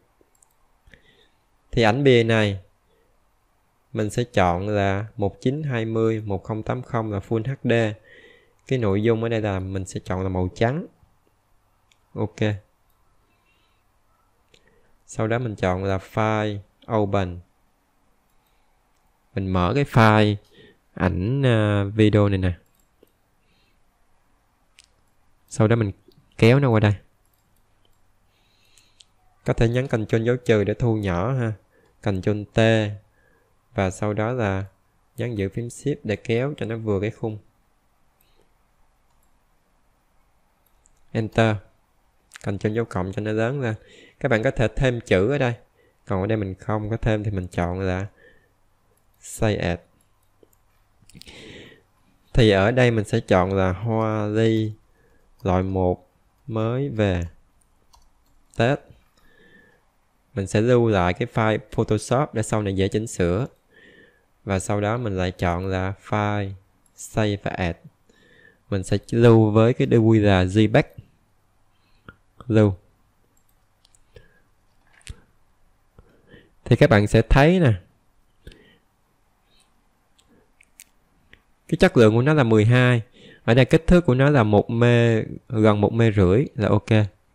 thì ảnh bìa này mình sẽ chọn là 1920 1080 là Full HD cái nội dung ở đây là mình sẽ chọn là màu trắng ok sau đó mình chọn là file open mình mở cái file ảnh à, video này nè sau đó mình kéo nó qua đây có thể nhấn chôn dấu trừ để thu nhỏ ha chôn T và sau đó là nhấn giữ phím Shift để kéo cho nó vừa cái khung Enter chôn dấu cộng cho nó lớn lên các bạn có thể thêm chữ ở đây còn ở đây mình không có thêm thì mình chọn là Say Ad thì ở đây mình sẽ chọn là hoa ly loại 1 mới về Tết mình sẽ lưu lại cái file Photoshop để sau này dễ chỉnh sửa và sau đó mình lại chọn là file save và add mình sẽ lưu với cái quy là JPEG lưu thì các bạn sẽ thấy nè cái chất lượng của nó là 12 ở đây kích thước của nó là một m gần một m rưỡi là ok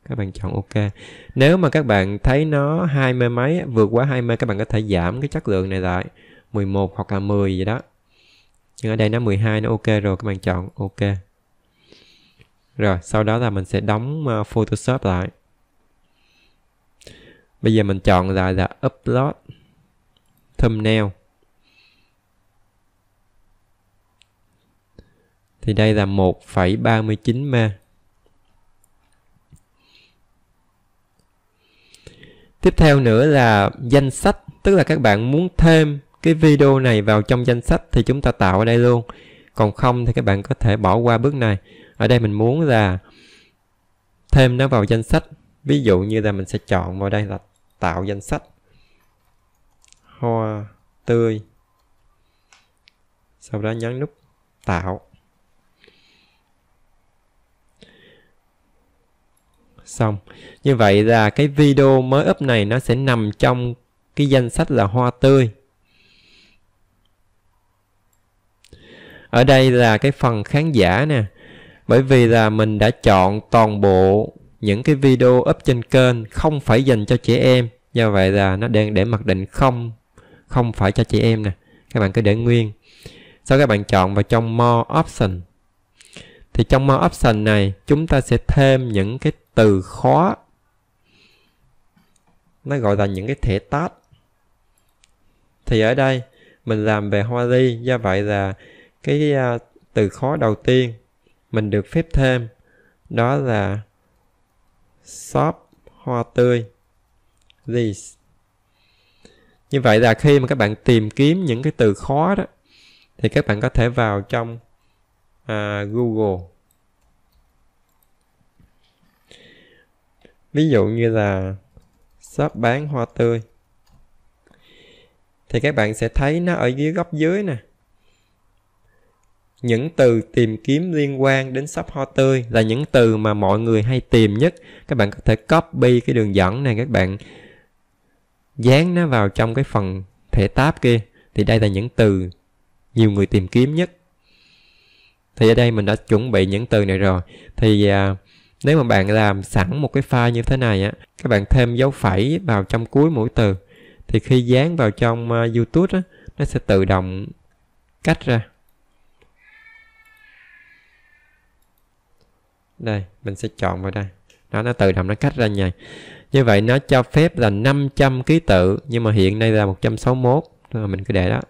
các bạn chọn ok nếu mà các bạn thấy nó hai mươi mấy vượt quá hai mươi các bạn có thể giảm cái chất lượng này lại 11 hoặc là 10 gì đó nhưng ở đây nó 12 nó ok rồi các bạn chọn ok rồi sau đó là mình sẽ đóng ờ, Photoshop lại bây giờ mình chọn lại là upload thumbnail thì đây là 1,39 m Tiếp theo nữa là danh sách, tức là các bạn muốn thêm cái video này vào trong danh sách thì chúng ta tạo ở đây luôn. Còn không thì các bạn có thể bỏ qua bước này. Ở đây mình muốn là thêm nó vào danh sách. Ví dụ như là mình sẽ chọn vào đây là tạo danh sách hoa tươi. Sau đó nhấn nút tạo. xong như vậy là cái video mới up này nó sẽ nằm trong cái danh sách là hoa tươi ở đây là cái phần khán giả nè bởi vì là mình đã chọn toàn bộ những cái video up trên kênh không phải dành cho trẻ em do vậy là nó đang để mặc định không không phải cho trẻ em nè các bạn cứ để nguyên sau các bạn chọn vào trong more option thì trong more option này chúng ta sẽ thêm những cái từ khóa, nó gọi là những cái thẻ tag. thì ở đây mình làm về hoa ly do vậy là cái à, từ khóa đầu tiên mình được phép thêm đó là shop hoa tươi leaves như vậy là khi mà các bạn tìm kiếm những cái từ khóa đó thì các bạn có thể vào trong uh, Google ví dụ như là shop bán hoa tươi thì các bạn sẽ thấy nó ở dưới góc dưới nè những từ tìm kiếm liên quan đến shop hoa tươi là những từ mà mọi người hay tìm nhất các bạn có thể copy cái đường dẫn này các bạn dán nó vào trong cái phần thẻ tab kia thì đây là những từ nhiều người tìm kiếm nhất thì ở đây mình đã chuẩn bị những từ này rồi thì à, nếu mà bạn làm sẵn một cái file như thế này á, các bạn thêm dấu phẩy vào trong cuối mỗi từ thì khi dán vào trong uh, YouTube á, nó sẽ tự động cách ra. Đây, mình sẽ chọn vào đây. nó nó tự động nó cách ra nhầy. Như vậy nó cho phép là 500 ký tự nhưng mà hiện nay là 161 rồi mình cứ để đó.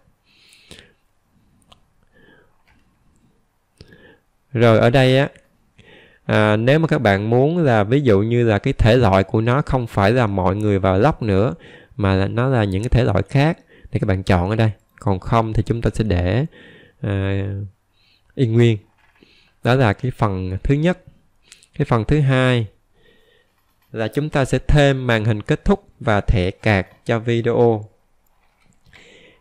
Rồi ở đây á à, nếu mà các bạn muốn là ví dụ như là cái thể loại của nó không phải là mọi người vào lóc nữa mà là nó là những cái thể loại khác thì các bạn chọn ở đây còn không thì chúng ta sẽ để à, y nguyên đó là cái phần thứ nhất cái phần thứ hai là chúng ta sẽ thêm màn hình kết thúc và thẻ cạc cho video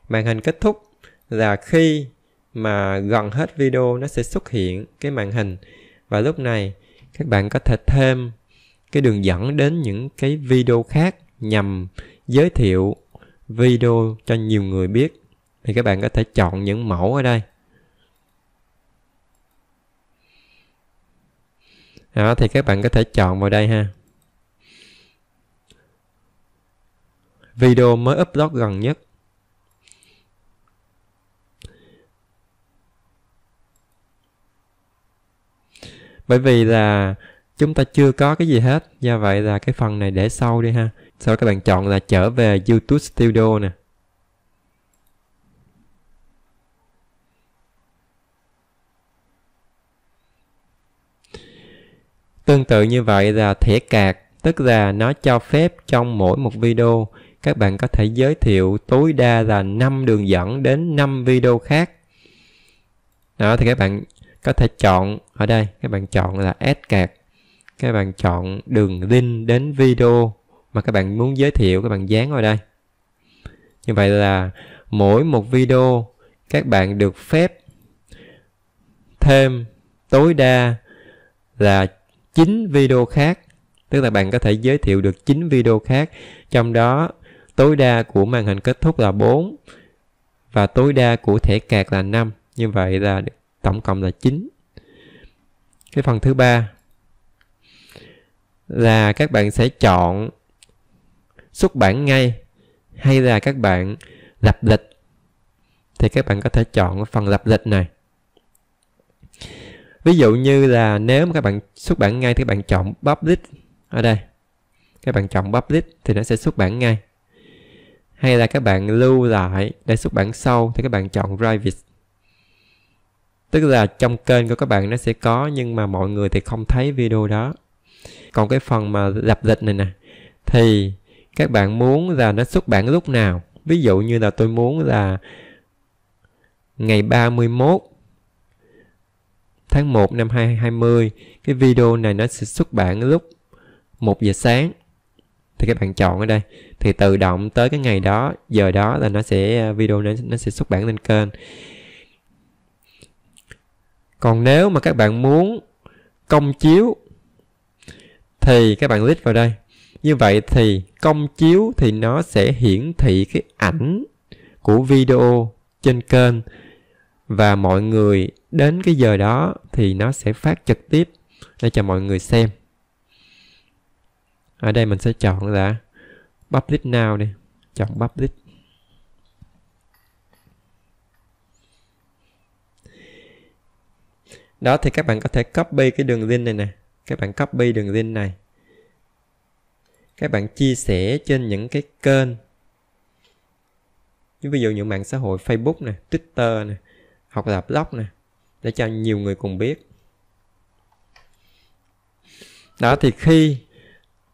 màn hình kết thúc là khi mà gần hết video nó sẽ xuất hiện cái màn hình và lúc này các bạn có thể thêm cái đường dẫn đến những cái video khác nhằm giới thiệu video cho nhiều người biết thì các bạn có thể chọn những mẫu ở đây đó thì các bạn có thể chọn vào đây ha video mới upload gần nhất bởi vì là chúng ta chưa có cái gì hết do vậy là cái phần này để sau đi ha sau đó các bạn chọn là trở về youtube studio nè Tương tự như vậy là thẻ cạc, tức là nó cho phép trong mỗi một video các bạn có thể giới thiệu tối đa là 5 đường dẫn đến 5 video khác. Đó thì các bạn có thể chọn ở đây các bạn chọn là add card các bạn chọn đường link đến video mà các bạn muốn giới thiệu các bạn dán vào đây như vậy là mỗi một video các bạn được phép thêm tối đa là 9 video khác tức là bạn có thể giới thiệu được 9 video khác trong đó tối đa của màn hình kết thúc là 4 và tối đa của thẻ cạc là 5 như vậy là tổng cộng là 9 cái phần thứ ba là các bạn sẽ chọn xuất bản ngay hay là các bạn lập lịch thì các bạn có thể chọn phần lập lịch này ví dụ như là nếu mà các bạn xuất bản ngay thì các bạn chọn publish ở đây các bạn chọn publish thì nó sẽ xuất bản ngay hay là các bạn lưu lại để xuất bản sau thì các bạn chọn private tức là trong kênh của các bạn nó sẽ có nhưng mà mọi người thì không thấy video đó còn cái phần mà lập dịch này nè thì các bạn muốn là nó xuất bản lúc nào ví dụ như là tôi muốn là ngày 31 tháng 1 năm 2020 cái video này nó sẽ xuất bản lúc 1 giờ sáng thì các bạn chọn ở đây thì tự động tới cái ngày đó giờ đó là nó sẽ video nó nó sẽ xuất bản lên kênh còn nếu mà các bạn muốn công chiếu thì các bạn click vào đây như vậy thì công chiếu thì nó sẽ hiển thị cái ảnh của video trên kênh và mọi người đến cái giờ đó thì nó sẽ phát trực tiếp để cho mọi người xem ở đây mình sẽ chọn là public now đi chọn public đó thì các bạn có thể copy cái đường link này nè các bạn copy đường link này các bạn chia sẻ trên những cái kênh ví dụ những mạng xã hội Facebook nè Twitter nè hoặc là blog nè để cho nhiều người cùng biết đó thì khi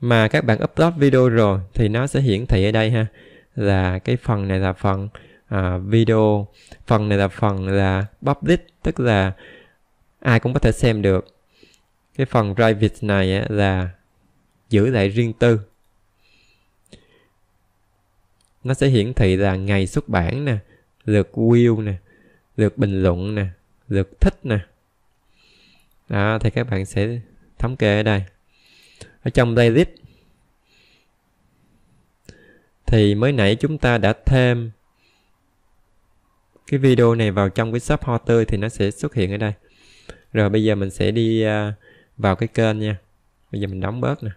mà các bạn upload video rồi thì nó sẽ hiển thị ở đây ha là cái phần này là phần uh, video phần này là phần là public tức là ai cũng có thể xem được cái phần private này là giữ lại riêng tư nó sẽ hiển thị là ngày xuất bản nè lượt view nè lượt bình luận nè lượt thích nè đó thì các bạn sẽ thống kê ở đây ở trong playlist thì mới nãy chúng ta đã thêm cái video này vào trong cái supporter thì nó sẽ xuất hiện ở đây rồi bây giờ mình sẽ đi à, vào cái kênh nha bây giờ mình đóng bớt nè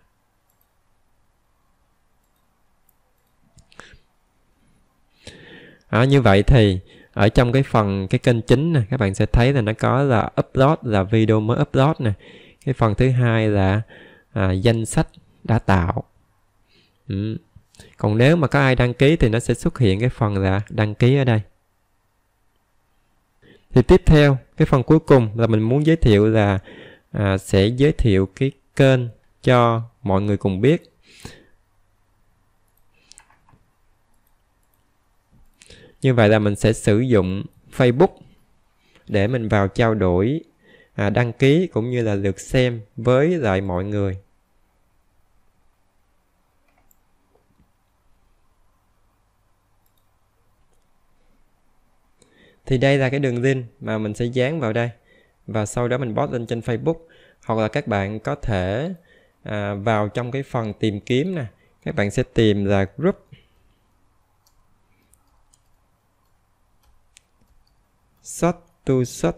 đó, như vậy thì ở trong cái phần cái kênh chính nè các bạn sẽ thấy là nó có là upload là video mới upload nè cái phần thứ hai là à, danh sách đã tạo ừ. còn nếu mà có ai đăng ký thì nó sẽ xuất hiện cái phần là đăng ký ở đây thì tiếp theo cái phần cuối cùng là mình muốn giới thiệu là à, sẽ giới thiệu cái kênh cho mọi người cùng biết như vậy là mình sẽ sử dụng Facebook để mình vào trao đổi à, đăng ký cũng như là lượt xem với lại mọi người thì đây là cái đường link mà mình sẽ dán vào đây và sau đó mình post lên trên Facebook hoặc là các bạn có thể à, vào trong cái phần tìm kiếm nè các bạn sẽ tìm là group shot to shot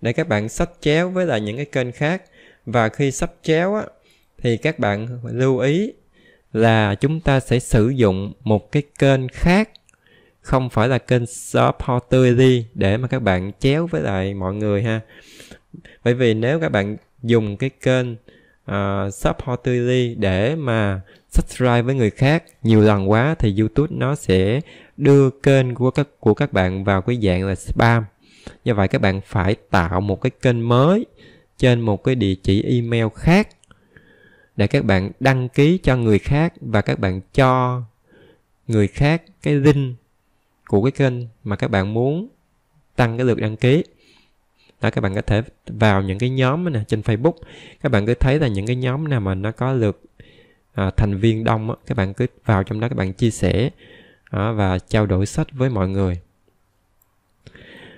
để các bạn sắp chéo với lại những cái kênh khác và khi sắp chéo á, thì các bạn lưu ý là chúng ta sẽ sử dụng một cái kênh khác không phải là kênh supportery để mà các bạn chéo với lại mọi người ha bởi vì nếu các bạn dùng cái kênh uh, supportery để mà subscribe với người khác nhiều lần quá thì YouTube nó sẽ đưa kênh của các của các bạn vào cái dạng là spam. Do vậy các bạn phải tạo một cái kênh mới trên một cái địa chỉ email khác để các bạn đăng ký cho người khác và các bạn cho người khác cái link của cái kênh mà các bạn muốn tăng cái lượt đăng ký đó các bạn có thể vào những cái nhóm này trên Facebook các bạn cứ thấy là những cái nhóm nào mà nó có lượt à, thành viên đông đó, các bạn cứ vào trong đó các bạn chia sẻ đó, và trao đổi sách với mọi người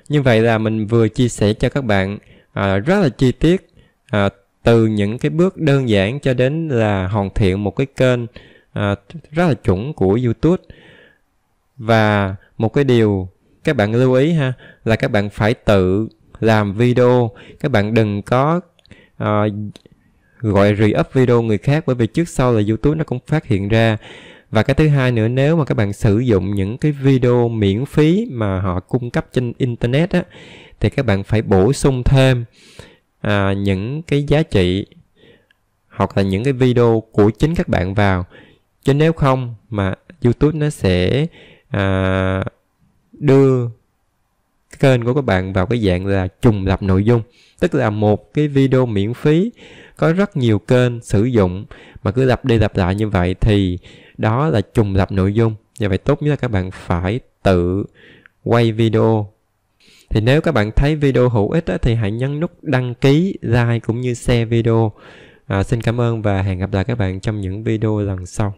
như vậy là mình vừa chia sẻ cho các bạn à, rất là chi tiết à, từ những cái bước đơn giản cho đến là hoàn thiện một cái kênh à, rất là chuẩn của YouTube và một cái điều các bạn lưu ý ha là các bạn phải tự làm video các bạn đừng có uh, gọi re-up video người khác bởi vì trước sau là youtube nó cũng phát hiện ra và cái thứ hai nữa nếu mà các bạn sử dụng những cái video miễn phí mà họ cung cấp trên internet á thì các bạn phải bổ sung thêm à, những cái giá trị hoặc là những cái video của chính các bạn vào chứ nếu không mà youtube nó sẽ Ờ, đưa kênh của các bạn vào cái dạng là trùng lập nội dung tức là một cái video miễn phí có rất nhiều kênh sử dụng mà cứ lặp đi lặp lại như vậy thì đó là trùng lập nội dung như vậy tốt nhất là các bạn phải tự quay video thì nếu các bạn thấy video hữu ích á, thì hãy nhấn nút đăng ký like cũng như share video à, xin cảm ơn và hẹn gặp lại các bạn trong những video lần sau